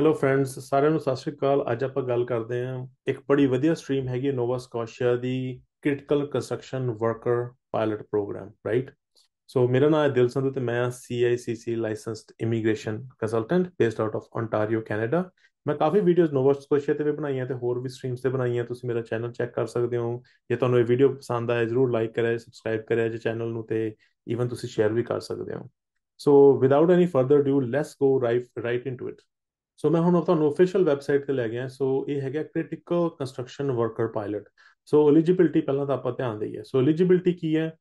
Hello friends ਸਾਰਿਆਂ ਨੂੰ ਸਤਿ ਸ਼੍ਰੀ ਅਕਾਲ ਅੱਜ ਆਪਾਂ ਗੱਲ ਕਰਦੇ ਹਾਂ ਇੱਕ ਬੜੀ ਵਧੀਆ ਸਟ੍ਰੀਮ ਹੈਗੀ ਨੋਵਾ ਸਕੋਸ਼ੀਆ ਦੀ critical construction worker pilot program right so ਮੇਰਾ ਨਾਮ ਹੈ ਦਿਲ ਸੰਧੂ ਤੇ ਮੈਂ CICC licensed immigration consultant based out of Ontario Canada ਮੈਂ ਕਾਫੀ ਵੀਡੀਓਜ਼ ਨੋਵਾ ਸਕੋਸ਼ੀਆ ਤੇ ਵੀ ਬਣਾਈਆਂ ਤੇ ਹੋਰ ਵੀ ਸਟ੍ਰੀਮਸ ਤੇ ਬਣਾਈਆਂ ਤੁਸੀਂ ਮੇਰਾ ਚੈਨਲ ਚੈੱਕ ਕਰ ਸਕਦੇ ਹੋ ਜੇ ਤੁਹਾਨੂੰ ਇਹ ਵੀਡੀਓ ਪਸੰਦ ਆਇਆ ਜ਼ਰੂਰ ਲਾਈਕ ਕਰਿਆ ਸਬਸਕ੍ਰਾਈਬ ਕਰਿਆ ਜੇ ਚੈਨਲ ਨੂੰ ਤੇ ਈਵਨ ਤੁਸੀਂ ਸ਼ੇਅਰ ਵੀ ਕਰ ਸਕਦੇ ਹੋ so without any further do let's go right right into it so ਮੈਂ ਹੁਣ ਤੁਹਾਨੂੰ ਅਫੀਸ਼ੀਅਲ ਵੈਬਸਾਈਟ ਤੇ ਲੈ ਗਿਆ ਸੋ ਇਹ ਹੈਗਾ critical construction worker pilot so eligibility ਪਹਿਲਾਂ ਤਾਂ ਆਪਾਂ ਧਿਆਨ ਦਈਏ ਸੋ ਐਲੀਜੀਬਿਲਟੀ ਕੀ ਹੈ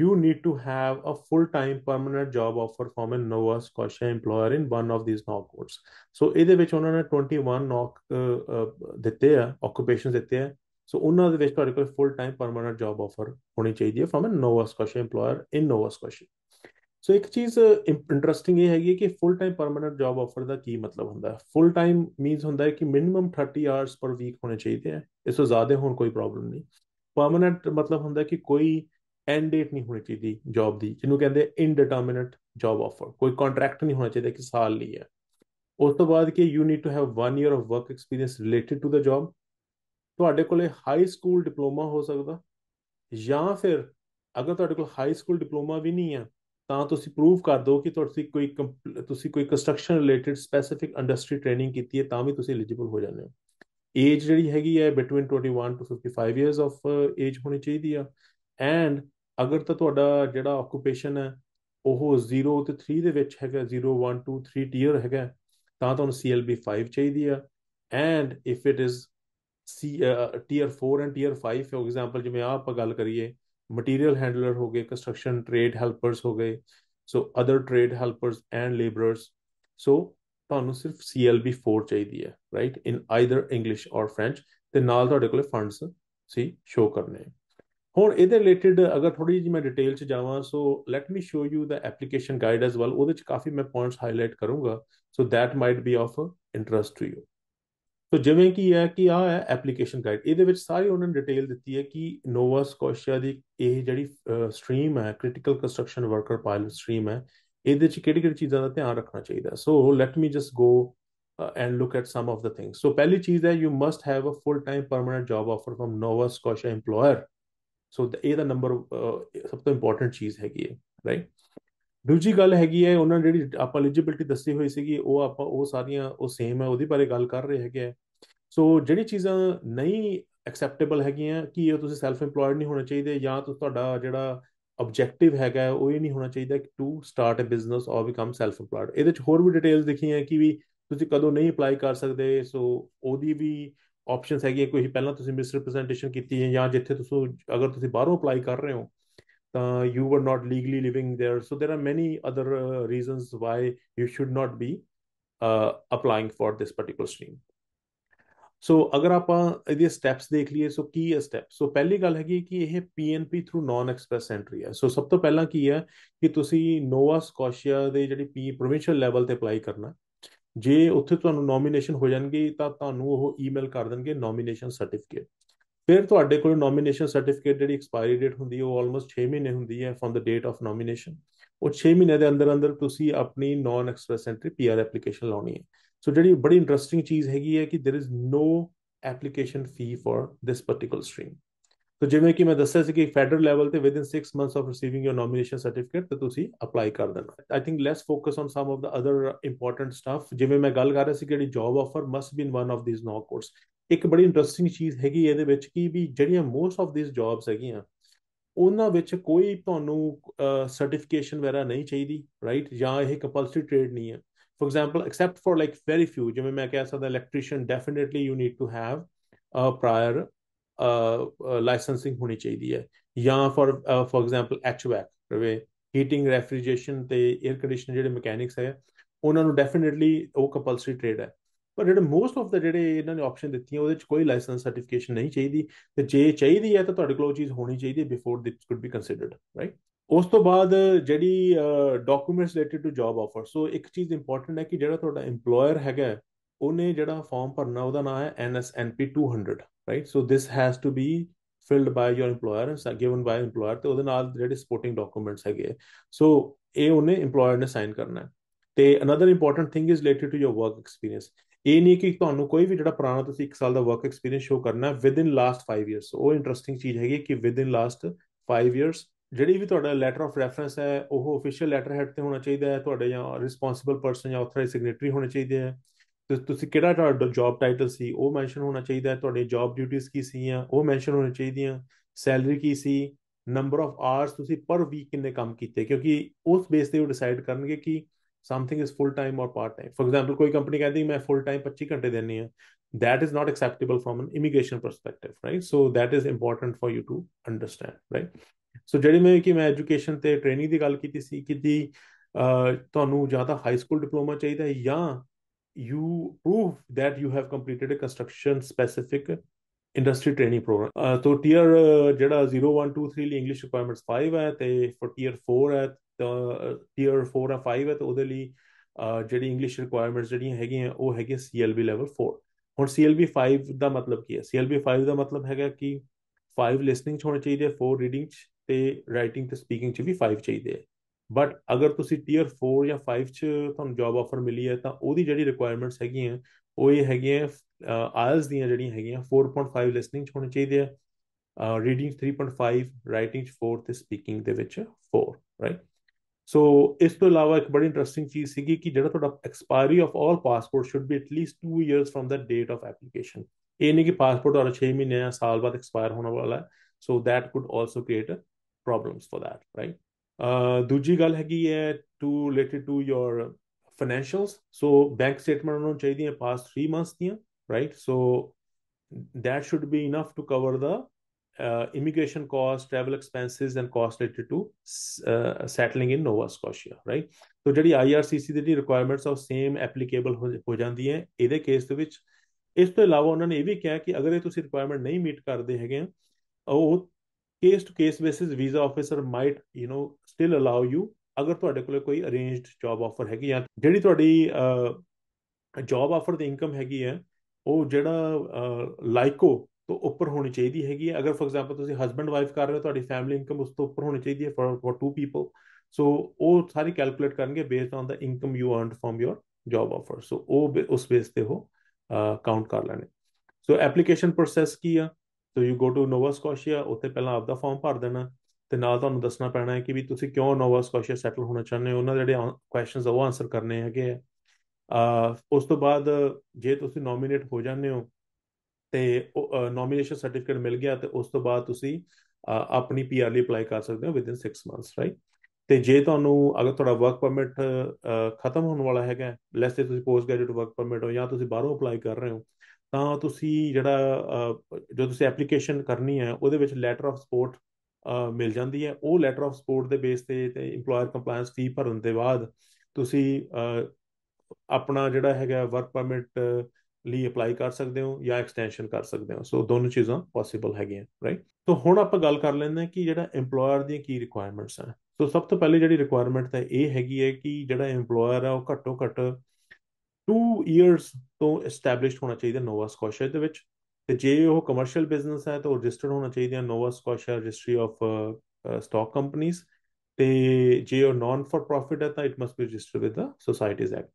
you need to have a full-time permanent job offer from a Nova Scotia employer in one of these NOC codes. So ਇਹਦੇ ਵਿੱਚ ਉਹਨਾਂ ਨੇ 21 NOC ਦਿੱਤੇ ਆ occupations ਦਿੱਤੇ ਆ ਸੋ ਉਹਨਾਂ ਦੇ ਵਿੱਚ ਤੁਹਾਡੇ ਕੋਲ full-time permanent job offer ਹੋਣੀ ਚਾਹੀਦੀ ਹੈ from a Nova Scotia employer in Nova Scotia. ਸੋ ਇੱਕ ਚੀਜ਼ ਇੰਟਰਸਟਿੰਗ ਇਹ ਹੈਗੀ ਕਿ full time permanent job offer ਦਾ ਕੀ ਮਤਲਬ ਹੁੰਦਾ ਹੈ ਫੁੱਲ ਟਾਈਮ ਮੀਨਸ ਹੁੰਦਾ ਹੈ ਕਿ ਮਿਨਿਮਮ 30 ਆਵਰਸ ਪਰ ਵੀਕ ਹੋਣੇ ਚਾਹੀਦੇ ਹੈ ਇਸ ਤੋਂ ਜ਼ਿਆਦਾ ਹੋਣ ਕੋਈ ਪ੍ਰੋਬਲਮ ਨਹੀਂ ਪਰਮਨੈਂਟ ਮਤਲਬ ਹੁੰਦਾ ਕਿ ਕੋਈ ਐਂਡ ਡੇਟ ਨਹੀਂ ਹੋਣੀ ਚਾਹੀਦੀ ਜੌਬ ਦੀ ਜਿਹਨੂੰ ਕਹਿੰਦੇ ਇਨਡਿਟਰਮਿਨਟ ਜੌਬ ਆਫਰ ਕੋਈ ਕੰਟਰੈਕਟ ਨਹੀਂ ਹੋਣਾ ਚਾਹੀਦਾ ਕਿ ਸਾਲ ਲਈ ਹੈ ਉਸ ਤੋਂ ਬਾਅਦ ਕਿ you need to have 1 year of work experience related to the job ਤੁਹਾਡੇ ਕੋਲੇ ਹਾਈ ਸਕੂਲ ਡਿਪਲੋਮਾ ਹੋ ਸਕਦਾ ਜਾਂ ਫਿਰ ਅਗਰ ਤੁਹਾਡੇ ਕੋਲ ਹਾਈ ਸਕੂਲ ਡਿਪਲੋਮਾ ਵੀ ਨਹੀਂ ਹੈ ਤਾਂ ਤੁਸੀਂ ਪ੍ਰੂਫ ਕਰ ਦਿਓ ਕਿ ਤੁਸੀਂ ਕੋਈ ਤੁਸੀਂ ਕੋਈ construction related specific industry training ਕੀਤੀ ਹੈ ਤਾਂ ਵੀ ਤੁਸੀਂ ਐਲੀਜੀਬਲ ਹੋ ਜਾਂਦੇ ਹੋ ਏਜ ਜਿਹੜੀ ਹੈਗੀ ਹੈ between 21 to 55 years of age ਹੋਣੀ ਚਾਹੀਦੀ ਆ ਐਂਡ ਅਗਰ ਤਾਂ ਤੁਹਾਡਾ ਜਿਹੜਾ ਓਕੂਪੇਸ਼ਨ ਹੈ ਉਹ 0 ਤੇ 3 ਦੇ ਵਿੱਚ ਹੈਗਾ 0 1 2 3 ਟੀਅਰ ਹੈਗਾ ਤਾਂ ਤੁਹਾਨੂੰ CLB 5 ਚਾਹੀਦੀ ਆ and if it is C tier 4 and tier 5 for example ਜਿਵੇਂ ਆਪਾਂ ਗੱਲ ਕਰੀਏ ਮਟੀਰੀਅਲ ਹੈਂਡਲਰ ਹੋ ਗਏ ਕੰਸਟਰਕਸ਼ਨ ਟ੍ਰੇਡ ਹੈਲਪਰਸ ਹੋ ਗਏ so other trade helpers and labourers so ਤੁਹਾਨੂੰ ਸਿਰਫ CLB 4 ਚਾਹੀਦੀ ਹੈ right in either English or French ਤੇ ਨਾਲ ਤੁਹਾਡੇ ਕੋਲੇ ਫੰਡਸ ਸੀ ਸ਼ੋ ਕਰਨੇ ਹੁਣ ਇਹਦੇ ਰਿਲੇਟਡ ਅਗਰ ਥੋੜੀ ਜਿਹੀ ਮੈਂ ਡਿਟੇਲ ਚ ਜਾਵਾਂ so let me show you the application guide as well ਉਹਦੇ ਚ ਕਾਫੀ ਮੈਂ ਪੁਆਇੰਟਸ ਹਾਈਲਾਈਟ ਕਰੂੰਗਾ so that might be of interest to you so ਜਿਵੇਂ ਕੀ ਹੈ ਕਿ ਆ ਹੈ ਐਪਲੀਕੇਸ਼ਨ ਗਾਈਡ ਇਹਦੇ ਵਿੱਚ ਸਾਰੀ ਉਹਨਾਂ ਨੇ ਡਿਟੇਲ ਦਿੱਤੀ ਹੈ ਕਿ ਨੋਵਾ ਸਕੋਸ਼ੀਆ ਦੀ ਇਹ ਜਿਹੜੀ ਸਟਰੀਮ ਹੈ critical construction worker pilot stream ਹੈ ਇਹਦੇ ਵਿੱਚ ਕਿਹੜੀ ਕਿਹੜੀ ਚੀਜ਼ਾਂ ਦਾ ਧਿਆਨ ਰੱਖਣਾ ਚਾਹੀਦਾ so let me just go and look at some of the things so ਪਹਿਲੀ ਚੀਜ਼ ਹੈ you must have a full time permanent job offer from Nova Scotia employer so ਇਹ ਦਾ ਨੰਬਰ ਸਭ ਤੋਂ ਇੰਪੋਰਟੈਂਟ ਚੀਜ਼ ਹੈਗੀ ਹੈ ਰਾਈਟ ਦੂਜੀ ਗੱਲ ਹੈਗੀ ਹੈ ਉਹਨਾਂ ਜਿਹੜੀ ਆਪਾਂ ਐਲੀਜੀਬਿਲਟੀ ਦੱਸੀ ਹੋਈ ਸੀਗੀ ਉਹ ਆਪਾਂ ਉਹ ਸਾਰੀਆਂ ਉਹ ਸੇਮ ਹੈ ਉਹਦੇ ਬਾਰੇ ਗੱਲ ਕਰ ਰਹੇ ਹੈਗੇ ਆ ਸੋ ਜਿਹੜੀ ਚੀਜ਼ਾਂ ਨਹੀਂ ਐਕਸੈਪਟੇਬਲ ਹੈਗੀਆਂ ਕਿ ਇਹ ਤੁਸੀਂ ਸੈਲਫ ਏਮਪਲੋਇਡ ਨਹੀਂ ਹੋਣਾ ਚਾਹੀਦੇ ਜਾਂ ਤੁਹਾਡਾ ਜਿਹੜਾ ਆਬਜੈਕਟਿਵ ਹੈਗਾ ਉਹ ਇਹ ਨਹੀਂ ਹੋਣਾ ਚਾਹੀਦਾ ਕਿ to start a business or become self employed ਇਹਦੇ ਚ ਹੋਰ ਵੀ ਡਿਟੇਲਸ ਲਿਖੀਆਂ ਕਿ ਵੀ ਤੁਸੀਂ ਕਦੋਂ ਨਹੀਂ ਅਪਲਾਈ ਕਰ ਸਕਦੇ ਸੋ ਉਹਦੀ ਵੀ ਆਪਸ਼ਨਸ ਹੈਗੀਆਂ ਕੋਈ ਪਹਿਲਾਂ ਤੁਸੀਂ ਮਿਸ ਰਿਪਰੈਜ਼ੈਂਟੇਸ਼ਨ ਕੀਤੀ ਹੈ ਜਾਂ ਜਿੱਥੇ ਤੁਸੀਂ ਅਗਰ ਤੁਸੀਂ ਬਾਹਰੋਂ ਅਪਲਾਈ ਕਰ ਰਹੇ ਹੋ uh, you were not legally living there. So there are many other uh, reasons why you should not be uh, applying for this particular stream. ਸੋ ਅਗਰ ਆਪਾਂ ਇਹਦੇ ਸਟੈਪਸ ਦੇਖ ਲਈਏ ਸੋ ਕੀ ਹੈ ਸਟੈਪ ਸੋ ਪਹਿਲੀ ਗੱਲ ਹੈਗੀ ਕਿ ਇਹ PNP through non express entry ਹੈ ਸੋ ਸਭ ਤੋਂ ਪਹਿਲਾਂ ਕੀ ਹੈ ਕਿ ਤੁਸੀਂ ਨੋਵਾ ਸਕੋਸ਼ੀਆ ਦੇ ਜਿਹੜੀ ਪੀ ਪ੍ਰੋਵਿੰਸ਼ੀਅਲ ਲੈਵਲ ਤੇ ਅਪਲਾਈ ਕਰਨਾ ਜੇ ਉੱਥੇ ਤੁਹਾਨੂੰ ਨੋਮੀਨੇਸ਼ਨ ਹੋ ਜਾਣਗੇ ਤਾਂ ਤੁਹਾਨੂੰ ਉਹ ਈਮੇਲ ਕਰ ਦੇਣਗੇ ਨੋਮੀਨੇਸ਼ਨ ਸਰਟੀਫਿਕੇਟ ਫਿਰ ਤੁਹਾਡੇ ਕੋਲ ਨੋਮੀਨੇਸ਼ਨ ਸਰਟੀਫਿਕੇਟ ਜਿਹੜੀ ਐਕਸਪਾਇਰੀ ਡੇਟ ਹੁੰਦੀ ਹੈ ਉਹ ਆਲਮੋਸਟ 6 ਮਹੀਨੇ ਹੁੰਦੀ ਹੈ from the date of nomination ਉਹ 6 ਮਹੀਨੇ ਦੇ ਅੰਦਰ ਅੰਦਰ ਤੁਸੀਂ ਆਪਣੀ non express entry PR application ਲਾਉਣੀ ਹੈ ਸੋ ਜਿਹੜੀ ਬੜੀ ਇੰਟਰਸਟਿੰਗ ਚੀਜ਼ ਹੈਗੀ ਹੈ ਕਿ there is no application fee for this particular stream so ਜਿਵੇਂ ਕਿ ਮੈਂ ਦੱਸਿਆ ਸੀ ਕਿ ਫੈਡਰਲ ਲੈਵਲ ਤੇ with 6 months of receiving your nomination certificate ਤੇ ਤੁਸੀਂ ਅਪਲਾਈ ਕਰ ਦੇਣਾ I think let's focus on some of the other important stuff ਜਿਵੇਂ ਮੈਂ ਗੱਲ ਕਰ ਰਿਹਾ ਸੀ ਕਿ ਜਿਹੜੀ job offer must be in one of these no course ਇੱਕ ਬੜੀ ਇੰਟਰਸਟਿੰਗ ਚੀਜ਼ ਹੈਗੀ ਇਹਦੇ ਵਿੱਚ ਕਿ ਵੀ ਜਿਹੜੀਆਂ ਮੋਸਟ ਆਫ ਥੀਸ ਜੌਬਸ ਹੈਗੀਆਂ ਉਹਨਾਂ ਵਿੱਚ ਕੋਈ ਤੁਹਾਨੂੰ ਸਰਟੀਫਿਕੇਸ਼ਨ ਵਗੈਰਾ ਨਹੀਂ ਚਾਹੀਦੀ ਰਾਈਟ ਜਾਂ ਇਹ ਕੰਪਲਸਰੀ ਟ੍ਰੇਡ ਨਹੀਂ ਹੈ for example except for like very few ਜਿਵੇਂ ਮੈਂ ਕਹਿ ਸਕਦਾ electrician definitely you need to have a prior licensing ਹੋਣੀ ਚਾਹੀਦੀ ਹੈ ਜਾਂ ਫॉर ਫॉर ਐਗਜ਼ਾਮਪਲ ਐਚਵੈਕ ਰਵੇ ਹੀਟਿੰਗ ਰੈਫਰੀਜਰੇਸ਼ਨ ਤੇ 에ਅਰ ਕੰਡੀਸ਼ਨ ਜਿਹੜੇ ਮਕੈਨਿਕਸ ਹੈ ਉਹਨਾਂ ਨੂੰ ਡੈਫੀਨਿਟਲੀ ਉਹ ਕੰਪਲਸਰੀ ਟ੍ਰੇਡ ਹੈ ਪਰ ਜਿਹੜੇ ਮੋਸਟ ਆਫ ਦਾ ਜਿਹੜੇ ਇਹਨਾਂ ਨੇ ਆਪਸ਼ਨ ਦਿੱਤੀਆਂ ਉਹਦੇ ਵਿੱਚ ਕੋਈ ਲਾਇਸੈਂਸ ਸਰਟੀਫਿਕੇਸ਼ਨ ਨਹੀਂ ਚਾਹੀਦੀ ਤੇ ਜੇ ਚਾਹੀਦੀ ਹੈ ਤਾਂ ਤੁਹਾਡੇ ਕੋਲ ਉਹ ਚੀਜ਼ ਹੋਣੀ ਚਾਹੀਦੀ before this could be considered right ਉਸ ਤੋਂ ਬਾਅਦ ਜਿਹੜੀ documents related to job offer so ਇੱਕ ਚੀਜ਼ ਇੰਪੋਰਟੈਂਟ ਹੈ ਕਿ ਜਿਹੜਾ ਤੁਹਾਡਾ EMPLOYER ਹੈਗਾ ਉਹਨੇ ਜਿਹੜਾ ਫਾਰਮ ਭਰਨਾ ਉਹਦਾ ਨਾਮ ਹੈ NSNP 200 right so this has to be filled by your EMPLOYER and given by EMPLOYER ਤੇ ਉਹਦੇ ਨਾਲ ਜਿਹੜੇ ਸਪੋਰਟਿੰਗ ਡਾਕੂਮੈਂਟਸ ਹੈਗੇ ਸੋ ਇਹ ਉਹਨੇ EMPLOYER ਨੇ ਸਾਈਨ ਕਰਨਾ ਹੈ ਤੇ another important thing is related to your work experience ਇਹ ਨਹੀਂ ਕਿ ਤੁਹਾਨੂੰ ਕੋਈ ਵੀ ਜਿਹੜਾ ਪੁਰਾਣਾ ਤੁਸੀਂ 1 ਸਾਲ ਦਾ ਵਰਕ ਐਕਸਪੀਰੀਅੰਸ ਸ਼ੋ ਕਰਨਾ ਵਿਦ ਇਨ ਲਾਸਟ 5 ਇਅਰਸ ਉਹ ਇੰਟਰਸਟਿੰਗ ਚੀਜ਼ ਹੈਗੀ ਕਿ ਵਿਦ ਇਨ ਲਾਸਟ 5 ਇਅਰਸ ਜਿਹੜੀ ਵੀ ਤੁਹਾਡਾ ਲੈਟਰ ਆਫ ਰੈਫਰੈਂਸ ਹੈ ਉਹ ਅਫੀਸ਼ੀਅਲ ਲੈਟਰ ਹੈਡ ਤੇ ਹੋਣਾ ਚਾਹੀਦਾ ਹੈ ਤੁਹਾਡੇ ਜਾਂ ਰਿਸਪੌਂਸਿਬਲ ਪਰਸਨ ਜਾਂ ਆਥੋਰਾਈਜ਼ ਸਿਗਨੇਟਰੀ ਹੋਣੇ ਚਾਹੀਦੇ ਹੈ ਤੁਸੀਂ ਕਿਹੜਾ ਤੁਹਾਡਾ ਜੌਬ ਟਾਈਟਲ ਸੀ ਉਹ ਮੈਂਸ਼ਨ ਹੋਣਾ ਚਾਹੀਦਾ ਹੈ ਤੁਹਾਡੇ ਜੌਬ ਡਿਊਟੀਆਂ ਕੀ ਸੀਆਂ ਉਹ ਮੈਂਸ਼ਨ ਹੋਣੇ ਚਾਹੀਦੀਆਂ ਸੈਲਰੀ ਕੀ ਸੀ ਨੰਬਰ ਆਫ ਆਵਰਸ ਤੁਸੀਂ ਪਰ ਵੀਕ ਕਿੰਨੇ ਕੰਮ ਕੀਤੇ ਕਿਉਂਕਿ ਉਸ ਬੇਸ ਤੇ ਉਹ ਡਿਸਾਈਡ ਕਰਨਗੇ ਕਿ something is full time or part time for example ਕੋਈ ਕੰਪਨੀ ਕਹਿੰਦੀ ਮੈਂ ਫੁੱਲ ਟਾਈਮ 25 ਘੰਟੇ ਦੇਣੀ ਹੈ that is not acceptable from an immigration perspective right so that is important for you to understand right so ਜਿਹੜੀ ਮੈਂ ਕਿ ਮੈਂ ਐਜੂਕੇਸ਼ਨ ਤੇ ਟ੍ਰੇਨਿੰਗ ਦੀ ਗੱਲ ਕੀਤੀ ਸੀ ਕਿ ਦੀ ਤੁਹਾਨੂੰ ਜਾਂ ਤਾਂ ਹਾਈ ਸਕੂਲ ਡਿਪਲੋਮਾ ਚਾਹੀਦਾ ਹੈ ਜਾਂ you prove that you have completed a construction specific industry training program ਤੋਂ ਟੀਅਰ ਜਿਹੜਾ 0123 ਲਈ ਇੰਗਲਿਸ਼ ਰਿਕੁਆਇਰਮੈਂਟਸ 5 ਹੈ ਤੇ ਫॉर ਟੀਅਰ 4 ਹੈ ਟਾਇਰ 4 ਆ 5 ਹੈ ਤਾਂ ਉਹਦੇ ਲਈ ਜਿਹੜੀ ਇੰਗਲਿਸ਼ ਰਿਕੁਆਇਰਮੈਂਟਸ ਜਿਹੜੀਆਂ ਹੈਗੀਆਂ ਉਹ ਹੈਗੀਆਂ CLB ਲੈਵਲ 4 ਹੁਣ CLB 5 ਦਾ ਮਤਲਬ ਕੀ ਹੈ CLB 5 ਦਾ ਮਤਲਬ ਹੈਗਾ ਕਿ 5 ਲਿਸਨਿੰਗ ਚ ਹੋਣਾ ਚਾਹੀਦਾ 4 ਰੀਡਿੰਗ ਚ ਤੇ ਰਾਈਟਿੰਗ ਤੇ ਸਪੀਕਿੰਗ ਚ ਵੀ 5 ਚਾਹੀਦੇ ਹੈ ਬਟ ਅਗਰ ਤੁਸੀਂ ਟਾਇਰ 4 ਜਾਂ 5 ਚ ਤੁਹਾਨੂੰ ਜੌਬ ਆਫਰ ਮਿਲੀ ਹੈ ਤਾਂ ਉਹਦੀ ਜਿਹੜੀ ਰਿਕੁਆਇਰਮੈਂਟਸ ਹੈਗੀਆਂ ਉਹ ਇਹ ਹੈਗੀਆਂ ਆਇਲਸ ਦੀਆਂ ਜਿਹੜੀਆਂ ਹੈਗੀਆਂ 4.5 ਲਿਸਨਿੰਗ ਚ ਹੋਣੀ ਚਾਹੀਦੀ ਹੈ ਰੀਡਿੰਗ 3.5 ਰਾਈਟਿੰਗ ਚ 4 ਤੇ ਸਪੀਕਿੰਗ ਦੇ ਵਿੱਚ 4 ਰਾਈਟ ਸੋ ਇਸ ਤੋਂ ਇਲਾਵਾ ਇੱਕ ਬੜੀ ਇੰਟਰਸਟਿੰਗ ਚੀਜ਼ ਸੀਗੀ ਕਿ ਜਿਹੜਾ ਤੁਹਾਡਾ expiry of all passport should be at least 2 years from the date of application ਇਹ ਨਹੀਂ ਕਿ ਪਾਸਪੋਰਟ ਤੁਹਾਡਾ 6 ਮਹੀਨੇ ਜਾਂ ਸਾਲ ਬਾਅਦ ਐਕਸਪਾਇਰ ਹੋਣ ਵਾਲਾ ਹੈ so that could also create problems for that right ਦੂਜੀ ਗੱਲ ਹੈਗੀ ਹੈ to related to your financials so bank statement ਉਹਨਾਂ ਨੂੰ ਚਾਹੀਦੀਆਂ ਪਾਸ 3 ਮੰਥਸ ਦੀਆਂ right so that should be enough to cover the uh, immigration costs, travel expenses, and costs related to uh, settling in Nova Scotia, right? So ਜਿਹੜੀ IRCC ਦੀ ਜਿਹੜੀ requirements ਆ same applicable ਹੋ ਜਾਂਦੀ ਹੈ ਇਹਦੇ case ਦੇ ਵਿੱਚ ਇਸ ਤੋਂ ਇਲਾਵਾ ਉਹਨਾਂ ਨੇ ਇਹ ਵੀ ਕਿਹਾ ਕਿ ਅਗਰ ਇਹ ਤੁਸੀਂ requirement ਨਹੀਂ meet ਕਰਦੇ ਹੈਗੇ ਆ ਉਹ case to case basis visa officer might you know still allow you ਅਗਰ ਤੁਹਾਡੇ ਕੋਲੇ ਕੋਈ ਅਰੇਂਜਡ ਜੌਬ ਆਫਰ ਹੈਗੀ ਜਾਂ ਜਿਹੜੀ ਤੁਹਾਡੀ ਜੌਬ ਆਫਰ ਦੀ ਇਨਕਮ ਹੈਗੀ ਹੈ ਉਹ ਜਿਹੜਾ ਲਾਈਕੋ ਤੋਂ ਉੱਪਰ ਹੋਣੀ ਚਾਹੀਦੀ ਹੈਗੀ ਹੈ ਅਗਰ ਫੋਰ ਐਗਜ਼ਾਮਪਲ ਤੁਸੀਂ ਹਸਬੰਡ ਵਾਈਫ ਕਰ ਰਹੇ ਹੋ ਤੁਹਾਡੀ ਫੈਮਿਲੀ ਇਨਕਮ ਉਸ ਤੋਂ ਉੱਪਰ ਹੋਣੀ ਚਾਹੀਦੀ ਹੈ for for two people so ਉਹ ਸਾਰੀ ਕੈਲਕੂਲੇਟ ਕਰਨਗੇ based on the income you earned from your job offer so ਉਹ ਉਸ ਬੇਸ ਤੇ ਹੋ ਕਾਊਂਟ ਕਰ ਲੈਣੇ ਸੋ ਐਪਲੀਕੇਸ਼ਨ ਪ੍ਰੋਸੈਸ ਕੀ ਆ so you go to Nova Scotia ਉੱਥੇ ਪਹਿਲਾਂ ਆਪਦਾ ਫਾਰਮ ਭਰ ਦੇਣਾ ਤੇ ਨਾਲ ਤੁਹਾਨੂੰ ਦੱਸਣਾ ਪੈਣਾ ਹੈ ਕਿ ਵੀ ਤੁਸੀਂ ਕਿਉਂ ਨੋਵਾ ਸਕੋਸ਼ੀਆ ਸੈਟਲ ਹੋਣਾ ਚਾਹੁੰਦੇ ਹੋ ਉਹਨਾਂ ਦੇ ਜਿਹੜੇ ਕੁਐਸਚਨਸ ਉਹ ਆਨਸਰ ਕਰਨੇ ਹੈਗੇ ਆ ਉਸ ਤੋਂ ਬਾਅਦ ਜੇ ਤੁਸੀਂ ਨੋਮੀਨੇਟ ਹੋ ਜਾਂਦੇ ਹੋ ਤੇ ਨੋਮੀਨੇਸ਼ਨ ਸਰਟੀਫਿਕੇਟ ਮਿਲ ਗਿਆ ਤੇ ਉਸ ਤੋਂ ਬਾਅਦ ਤੁਸੀਂ ਆਪਣੀ ਪੀਆਰ ਲਈ ਅਪਲਾਈ ਕਰ ਸਕਦੇ ਹੋ ਵਿਦਿਨ 6 ਮੰਥਸ ਰਾਈਟ ਤੇ ਜੇ ਤੁਹਾਨੂੰ ਅਗਰ ਤੁਹਾਡਾ ਵਰਕ ਪਰਮਿਟ ਖਤਮ ਹੋਣ ਵਾਲਾ ਹੈਗਾ ਲੈਸ ਤੇ ਤੁਸੀਂ ਪੋਸਟ ਗ੍ਰੈਜੂਏਟ ਵਰਕ ਪਰਮਿਟ ਹੋ ਜਾਂ ਤੁਸੀਂ ਬਾਹਰੋਂ ਅਪਲਾਈ ਕਰ ਰਹੇ ਹੋ ਤਾਂ ਤੁਸੀਂ ਜਿਹੜਾ ਜੋ ਤੁਸੀਂ ਐਪਲੀਕੇਸ਼ਨ ਕਰਨੀ ਹੈ ਉਹਦੇ ਵਿੱਚ ਲੈਟਰ ਆਫ ਸਪੋਰਟ ਮਿਲ ਜਾਂਦੀ ਹੈ ਉਹ ਲੈਟਰ ਆਫ ਸਪੋਰਟ ਦੇ ਬੇਸ ਤੇ ਤੇ ਏਮਪਲੋਇਰ ਕੰਪਲਾਈਂਸ ਫੀ ਭਰਨ ਦੇ ਬਾਅਦ ਤੁਸੀਂ ਆਪਣਾ ਜਿਹੜਾ ਹੈਗਾ ਵਰਕ ਪਰਮਿਟ ਲਈ ਅਪਲਾਈ ਕਰ ਸਕਦੇ ਹੋ ਜਾਂ ਐਕਸਟੈਂਸ਼ਨ ਕਰ ਸਕਦੇ ਹੋ ਸੋ ਦੋਨੋਂ ਚੀਜ਼ਾਂ ਪੋਸੀਬਲ ਹੈਗੀਆਂ ਰਾਈਟ ਸੋ ਹੁਣ ਆਪਾਂ ਗੱਲ ਕਰ ਲੈਂਦੇ ਹਾਂ ਕਿ ਜਿਹੜਾ ਏਮਪਲੋਇਰ ਦੀਆਂ ਕੀ ਰਿਕੁਆਇਰਮੈਂਟਸ ਹਨ ਸੋ ਸਭ ਤੋਂ ਪਹਿਲੇ ਜਿਹੜੀ ਰਿਕੁਆਇਰਮੈਂਟ ਹੈ ਇਹ ਹੈਗੀ ਹੈ ਕਿ ਜਿਹੜਾ ਏਮਪਲੋਇਰ ਆ ਉਹ ਘੱਟੋ ਘੱਟ 2 ਇਅਰਸ ਤੋਂ ਐਸਟੈਬਲਿਸ਼ਡ ਹੋਣਾ ਚਾਹੀਦਾ ਨੋਵਾ ਸਕੋਸ਼ਾ ਦੇ ਵਿੱਚ ਤੇ ਜੇ ਉਹ ਕਮਰਸ਼ੀਅਲ ਬਿਜ਼ਨਸ ਹੈ ਤਾਂ ਰਜਿਸਟਰਡ ਹੋਣਾ ਚਾਹੀਦਾ Nova Scotia registry of stock ਕੰਪਨੀਆਂ ਤੇ ਜੇ ਉਹ ਨਾਨ ਫॉर ਪ੍ਰੋਫਿਟ ਹੈ ਤਾਂ it must be registered with the societies act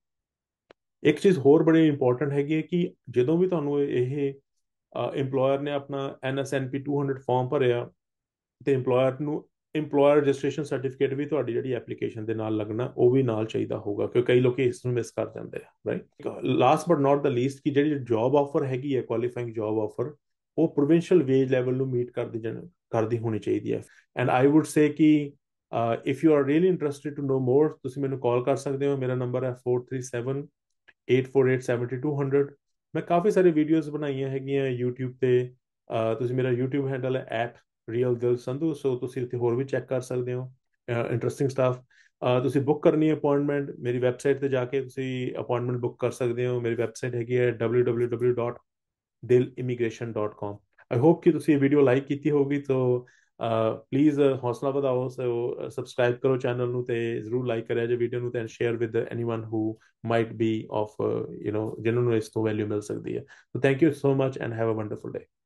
ਇੱਕ ਚੀਜ਼ ਹੋਰ ਬੜੀ ਇੰਪੋਰਟੈਂਟ ਹੈਗੀ ਹੈ ਕਿ ਜਦੋਂ ਵੀ ਤੁਹਾਨੂੰ ਇਹ ਏਮਪਲੋਇਰ ਨੇ ਆਪਣਾ NSNP 200 ਫਾਰਮ ਭਰਿਆ ਤੇ ਏਮਪਲੋਇਰ ਨੂੰ ਏਮਪਲੋਇਰ ਰਜਿਸਟ੍ਰੇਸ਼ਨ ਸਰਟੀਫਿਕੇਟ ਵੀ ਤੁਹਾਡੀ ਜਿਹੜੀ ਐਪਲੀਕੇਸ਼ਨ ਦੇ ਨਾਲ ਲੱਗਣਾ ਉਹ ਵੀ ਨਾਲ ਚਾਹੀਦਾ ਹੋਗਾ ਕਿਉਂਕਿ ਕਈ ਲੋਕੀ ਇਸ ਨੂੰ ਮਿਸ ਕਰ ਜਾਂਦੇ ਆ right last but not the least ਕਿ ਜਿਹੜੀ ਜੌਬ ਆਫਰ ਹੈਗੀ ਹੈ ਕੁਆਲੀਫਾਈਂਗ ਜੌਬ ਆਫਰ ਉਹ ਪ੍ਰੋਵਿੰਸ਼ੀਅਲ ਵੇਜ ਲੈਵਲ ਨੂੰ ਮੀਟ ਕਰਦੀ ਕਰਦੀ ਹੋਣੀ ਚਾਹੀਦੀ ਹੈ ਐਂਡ ਆਈ ਊਡ ਸੇ ਕਿ if you are really interested to know more ਤੁਸੀਂ ਮੈਨੂੰ ਕਾਲ ਕਰ ਸਕਦੇ ਹੋ ਮੇਰਾ ਨੰਬਰ ਹੈ 437 eight four eight seventy two hundred मैं काफ़ी सारी वीडियोज़ बनाई है यूट्यूब पर तुम मेरा यूट्यूब हैंडल है एट रियल दिल संधु सो तुम इतने होर भी चैक कर सद हो इंट्रस्टिंग स्टाफ तुम बुक करनी है अपॉइंटमेंट मेरी वैबसाइट पर जाके अपॉइंटमेंट बुक कर सकते हो मेरी वैबसाइट हैगी है W W W dot Dil immigration dot com I hope कि वीडियो लाइक की होगी तो ਪਲੀਜ਼ ਹੌਸਲਾ ਵਧਾਓ ਸੋ ਸਬਸਕ੍ਰਾਈਬ ਕਰੋ ਚੈਨਲ ਨੂੰ ਤੇ ਜ਼ਰੂਰ ਲਾਈਕ ਕਰਿਆ ਜੇ ਵੀਡੀਓ ਨੂੰ ਤੇ share with anyone who might be of you know ਜਿਨ੍ਹਾਂ ਨੂੰ ਇਸ ਤੋਂ ਵੈਲਿਊ ਮਿਲ ਸਕਦੀ ਹੈ so thank you so much and have a wonderful day